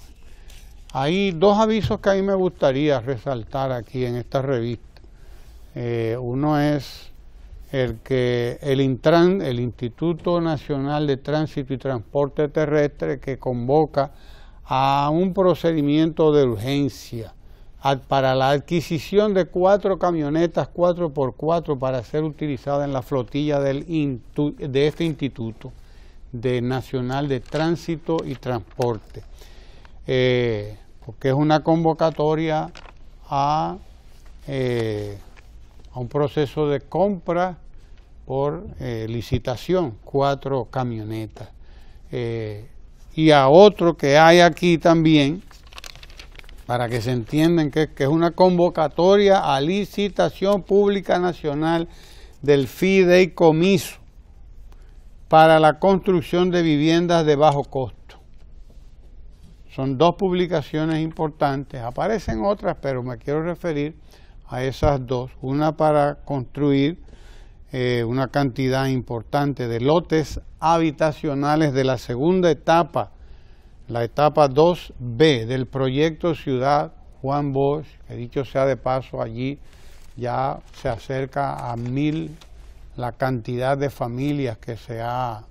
Hay dos avisos que a mí me gustaría resaltar aquí en esta revista. Eh, uno es el que el el Instituto Nacional de Tránsito y Transporte Terrestre, que convoca a un procedimiento de urgencia para la adquisición de cuatro camionetas cuatro por cuatro... para ser utilizada en la flotilla del de este Instituto de Nacional de Tránsito y Transporte, eh, porque es una convocatoria eh, a, un proceso de compra por eh, licitación, cuatro camionetas. y a otro que hay aquí también, para que se entiendan que, es una convocatoria a licitación pública nacional del fideicomiso para la construcción de viviendas de bajo costo. Son dos publicaciones importantes, aparecen otras, pero me quiero referir a esas dos. Una para construir eh, una cantidad importante de lotes habitacionales de la segunda etapa la etapa 2B del proyecto Ciudad Juan Bosch, que dicho sea de paso, allí ya se acerca a mil la cantidad de familias que, se ha,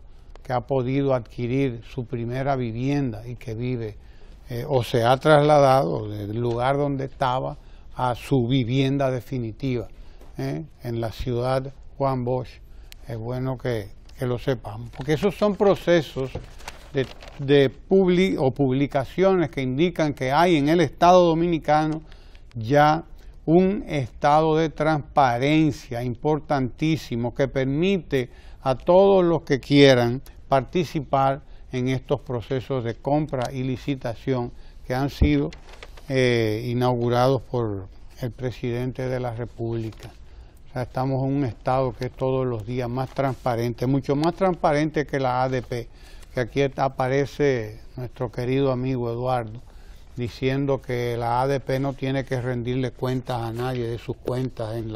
que ha podido adquirir su primera vivienda y que vive eh, o se ha trasladado del lugar donde estaba a su vivienda definitiva eh, en la ciudad Juan Bosch. Es bueno que, que lo sepamos, porque esos son procesos de, o publicaciones que indican que hay en el Estado dominicano ya un estado de transparencia importantísimo que permite a todos los que quieran participar en estos procesos de compra y licitación que han sido eh, inaugurados por el presidente de la República. O sea, estamos en un estado que es todos los días más transparente, mucho más transparente que la ADP que aquí aparece nuestro querido amigo Eduardo diciendo que la ADP no tiene que rendirle cuentas a nadie de sus cuentas en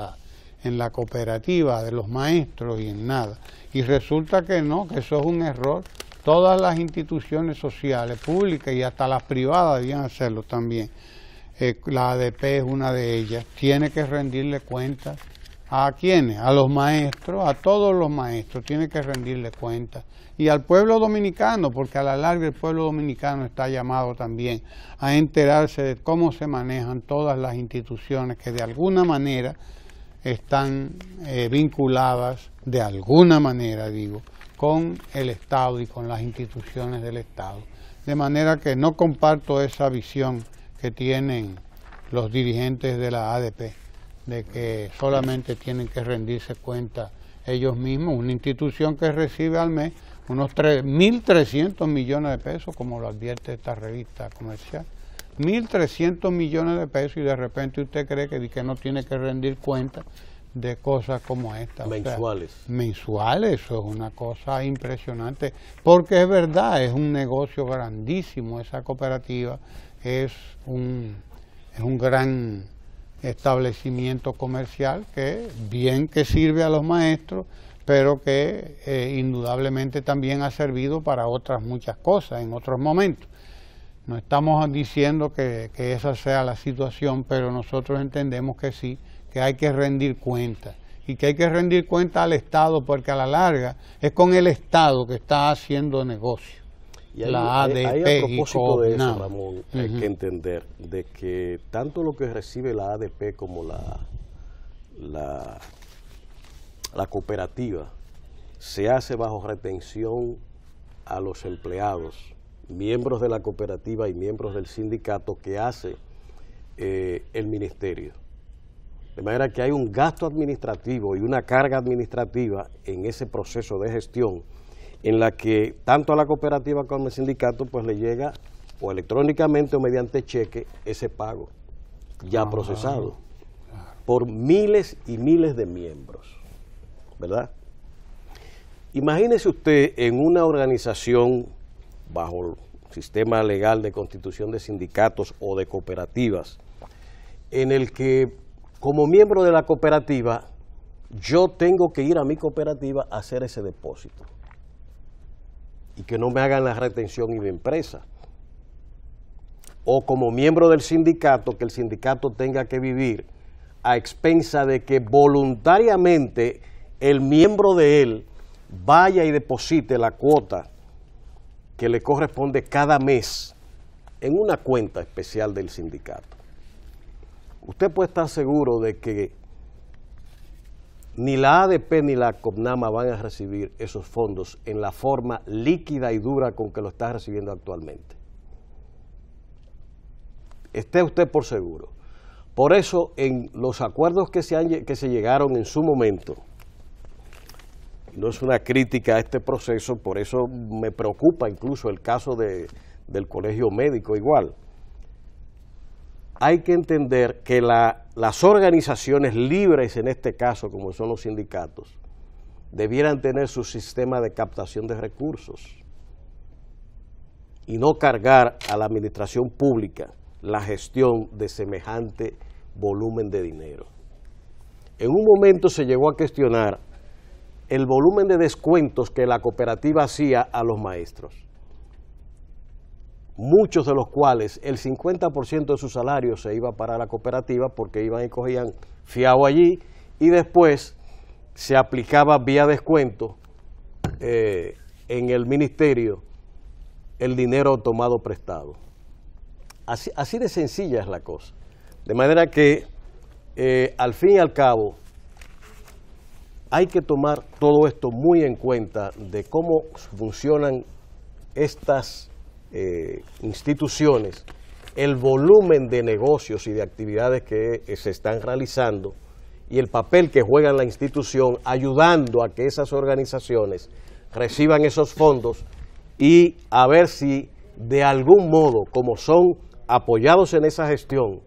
la, cooperativa, de los maestros y en nada. Y resulta que no, que eso es un error. Todas las instituciones sociales, públicas y hasta las privadas debían hacerlo también. Eh, la ADP es una de ellas, tiene que rendirle cuentas ¿A quiénes? A los maestros, a todos los maestros, tiene que rendirle cuentas. Y al pueblo dominicano, porque a la larga el pueblo dominicano está llamado también a enterarse de cómo se manejan todas las instituciones que de alguna manera están eh, vinculadas, de alguna manera digo, con el Estado y con las instituciones del Estado. De manera que no comparto esa visión que tienen los dirigentes de la ADP de que solamente tienen que rendirse cuenta ellos mismos, una institución que recibe al mes unos 1.300 millones de pesos, como lo advierte esta revista comercial. 1.300 millones de pesos y de repente usted cree que, que no tiene que rendir cuenta de cosas como estas. Mensuales. mensuales, eso es una cosa impresionante, porque es verdad, es un negocio grandísimo esa cooperativa, es un, es un gran establecimiento comercial que bien que sirve a los maestros, pero que eh, indudablemente también ha servido para otras muchas cosas en otros momentos. No estamos diciendo que, esa sea la situación, pero nosotros entendemos que sí, que hay que rendir cuenta y que hay que rendir cuenta al Estado porque a la larga es con el Estado que está haciendo negocio hay, eh, a propósito de eso, Ramón, hay que entender de que tanto lo que recibe la ADP como la, la, cooperativa se hace bajo retención a los empleados, miembros de la cooperativa y miembros del sindicato que hace eh, el ministerio. De manera que hay un gasto administrativo y una carga administrativa en ese proceso de gestión en la que tanto a la cooperativa como al sindicato pues le llega o electrónicamente o mediante cheque ese pago ya ah. procesado por miles y miles de miembros, ¿verdad? Imagínese usted en una organización bajo el sistema legal de constitución de sindicatos o de cooperativas, en el que como miembro de la cooperativa yo tengo que ir a mi cooperativa a hacer ese depósito y que no me hagan la retención y mi empresa. O como miembro del sindicato, que el sindicato tenga que vivir a expensa de que voluntariamente el miembro de él vaya y deposite la cuota que le corresponde cada mes en una cuenta especial del sindicato. Usted puede estar seguro de que ni la ADP ni la COPNAMA van a recibir esos fondos en la forma líquida y dura con que lo está recibiendo actualmente. Esté usted por seguro. Por eso, en los acuerdos que se, llegaron en su momento, no es una crítica a este proceso, por eso me preocupa incluso el caso del colegio médico igual, hay que entender que las organizaciones libres, en este caso, como son los sindicatos, debieran tener su sistema de captación de recursos y no cargar a la administración pública la gestión de semejante volumen de dinero. En un momento se llegó a cuestionar el volumen de descuentos que la cooperativa hacía a los maestros muchos de los cuales el 50% de su salario se iba para la cooperativa porque iban y cogían fiado allí y después se aplicaba vía descuento eh, en el ministerio el dinero tomado prestado. Así, así, de sencilla es la cosa. De manera que eh, al fin y al cabo hay que tomar todo esto muy en cuenta de cómo funcionan estas eh, instituciones el volumen de negocios y de actividades que se están realizando y el papel que juega la institución ayudando a que esas organizaciones reciban esos fondos y a ver si de algún modo, como son apoyados en esa gestión,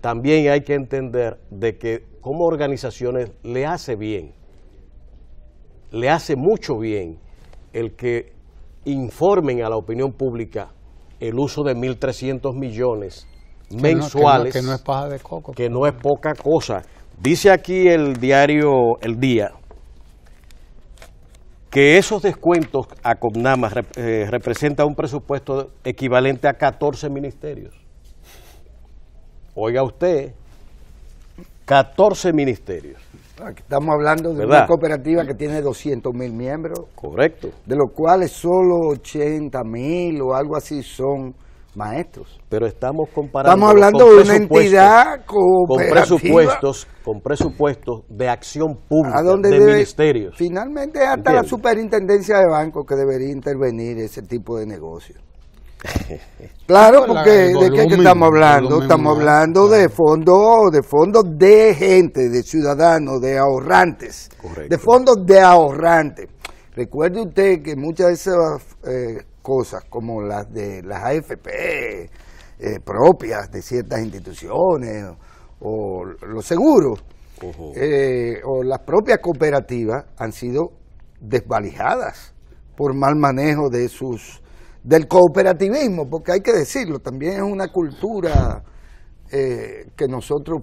también hay que entender de que como organizaciones le hace bien, le hace mucho bien el que informen a la opinión pública el uso de 1.300 millones mensuales. Que no, es paja de coco. Que no es poca cosa. Dice aquí el diario El Día que esos descuentos a Comnama eh, representan un presupuesto equivalente a 14 ministerios. Oiga usted, 14 ministerios estamos hablando de una cooperativa que tiene 200 mil miembros. Correcto. De los cuales solo 80 mil o algo así son maestros. Pero estamos comparando. Estamos hablando de una entidad cooperativa. Con presupuestos, con presupuestos de acción pública, de debe, ministerios. Finalmente, hasta la superintendencia de bancos que debería intervenir ese tipo de negocios. (laughs) Claro, porque de qué estamos hablando, estamos hablando de fondos, de fondos de gente, de ciudadanos, de ahorrantes, de fondos de ahorrantes. Recuerde usted que muchas de esas eh, cosas, como las de las AFP eh, propias de ciertas instituciones o, los seguros eh, o las propias cooperativas, han sido desvalijadas por mal manejo de sus del cooperativismo, porque hay que decirlo, también es una cultura eh, que nosotros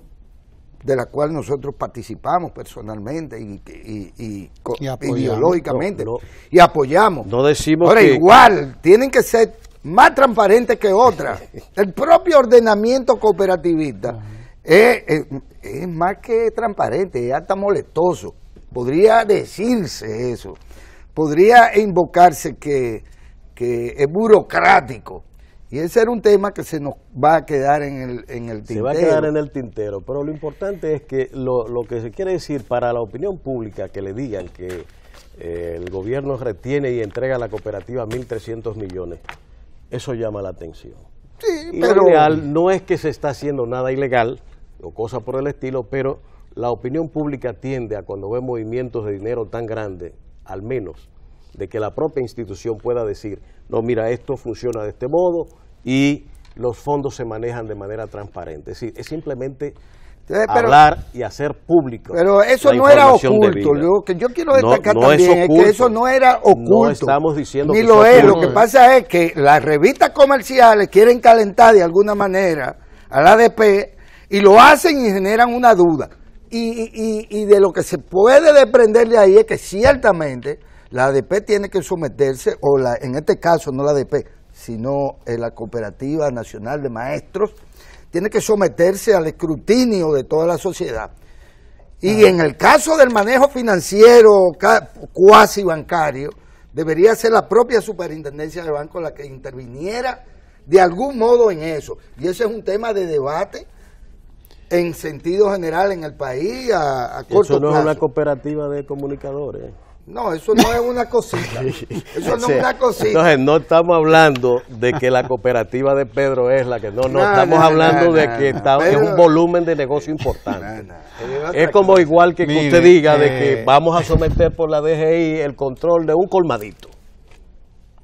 de la cual nosotros participamos personalmente y, ideológicamente y apoyamos. No decimos Ahora, igual, tienen que ser más transparentes que otras. (laughs) El propio ordenamiento cooperativista es, es, más que transparente, es hasta molestoso. Podría decirse eso. Podría invocarse que que es burocrático. Y ese era un tema que se nos va a quedar en el, en el tintero. Se va a quedar en el tintero, pero lo importante es que lo, que se quiere decir para la opinión pública que le digan que eh, el gobierno retiene y entrega a la cooperativa 1.300 millones, eso llama la atención. Sí, y Lo no es que se está haciendo nada ilegal o cosa por el estilo, pero la opinión pública tiende a cuando ve movimientos de dinero tan grandes, al menos de que la propia institución pueda decir, no, mira, esto funciona de este modo y los fondos se manejan de manera transparente. Es es simplemente eh, hablar y hacer público. Pero eso no era oculto. Lo que yo quiero destacar también es, que eso no era oculto. No estamos diciendo que lo es. Lo que pasa es que las revistas comerciales quieren calentar de alguna manera al ADP y lo hacen y generan una duda. Y, y, y de lo que se puede desprender de ahí es que ciertamente la ADP tiene que someterse, o la, en este caso no la ADP, sino eh, la Cooperativa Nacional de Maestros, tiene que someterse al escrutinio de toda la sociedad. Y en el caso del manejo financiero cuasi bancario, debería ser la propia superintendencia de banco la que interviniera de algún modo en eso. Y ese es un tema de debate en sentido general en el país a, corto Eso no es una cooperativa de comunicadores. No, eso no es una cosita. (laughs) Eso no es una cosita. Entonces, no estamos hablando de que la cooperativa de Pedro es la que. No, no, estamos hablando de que está, es un volumen de negocio importante. Es como igual que, usted diga de que eh. vamos a someter por la DGI el control de un colmadito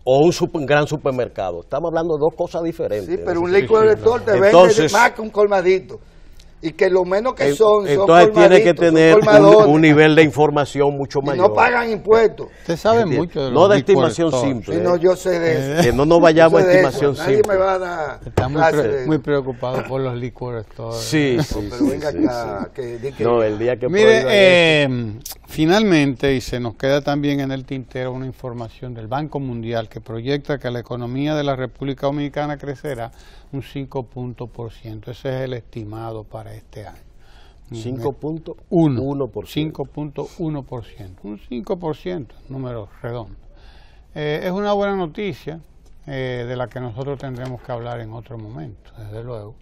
o un, gran supermercado. Estamos hablando de dos cosas diferentes. Sí, pero un licuador de torta vende más que un colmadito y que lo menos que son entonces son tiene que tener un, nivel de información mucho mayor y no pagan impuestos usted sabe mucho de no de estimación simple yo sé de eso. que no nos vayamos a estimación simple nadie me va a dar muy, preocupado por los licores todos sí, sí, pero venga acá, que, no el día que mire Finalmente, y se nos queda también en el tintero una información del Banco Mundial que proyecta que la economía de la República Dominicana crecerá un 5 Ese es el estimado para este año. 5.1%. 5.1%. Un 5%, número redondo. Eh, es una buena noticia eh, de la que nosotros tendremos que hablar en otro momento, desde luego.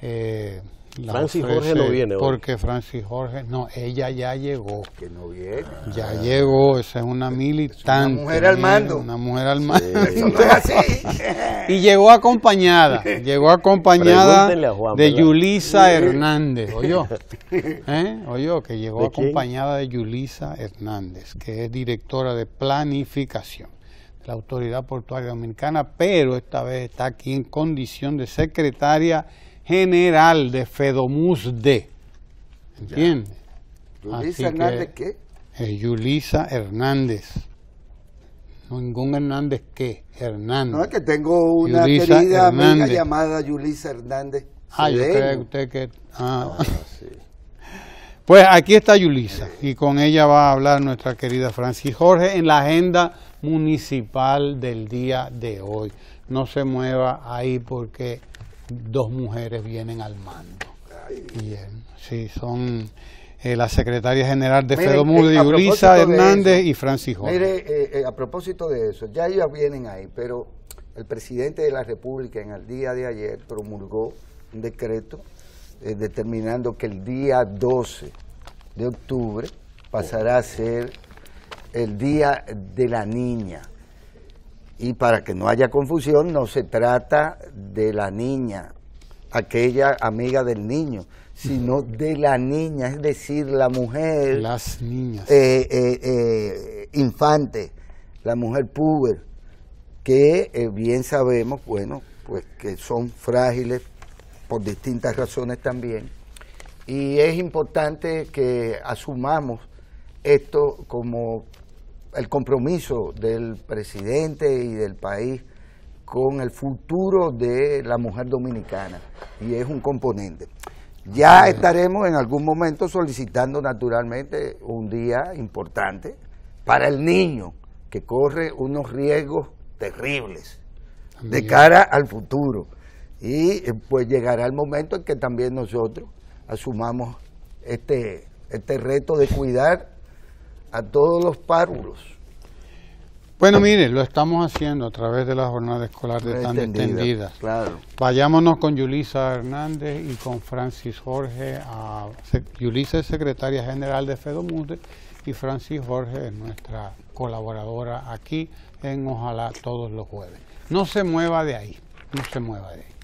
Eh, Francis Jorge no viene hoy. Porque Francis Jorge, no, ella ya llegó. Que no viene. Ya llegó, esa es una militante. una mujer al mando. Una mujer al mando. y llegó acompañada, llegó acompañada de Yulisa Hernández, oyó. (laughs) ¿Eh? Oyó, que llegó acompañada de Yulisa Hernández, que es directora de planificación de la Autoridad Portuaria Dominicana, pero esta vez está aquí en condición de secretaria general de FEDOMUS-D. ¿Entiendes? ¿Yulisa Hernández que, qué? Es eh, Yulisa Hernández. ningún Hernández qué, Hernández. No, es que tengo una querida amiga llamada Yulisa Hernández. Ah, yo creo que usted que... Ah. sí. (laughs) Pues aquí está Yulisa y con ella va a hablar nuestra querida Francis Jorge en la agenda municipal del día de hoy. No se mueva ahí porque dos mujeres vienen al mando. Bien, eh, sí, son eh, la secretaria general de Fedomul eh, y Ulisa Hernández y Francis Mire, a propósito de eso, ya ellas vienen ahí, pero el presidente de la República en el día de ayer promulgó un decreto determinando que el día 12 de octubre pasará a ser el Día de la Niña. Y para que no haya confusión, no se trata de la niña, aquella amiga del niño, sino de la niña, es decir, la mujer. Las niñas. Eh, eh, eh, infante, la mujer puber, que bien sabemos, bueno, pues que son frágiles por distintas razones también. Y es importante que asumamos esto como el compromiso del presidente y del país con el futuro de la mujer dominicana y es un componente. Ya estaremos en algún momento solicitando naturalmente un día importante para el niño que corre unos riesgos terribles de cara al futuro. Y eh, pues llegará el momento en que también nosotros asumamos este, este reto de cuidar a todos los párvulos. Bueno, mire, lo estamos haciendo a través de la jornada escolar de tan extendida. Claro. Vayámonos con Yulisa Hernández y con Francis Jorge. A, Yulisa es secretaria general de FEDOMUNDE y Francis Jorge es nuestra colaboradora aquí en Ojalá todos los jueves. No se mueva de ahí, no se mueva de ahí.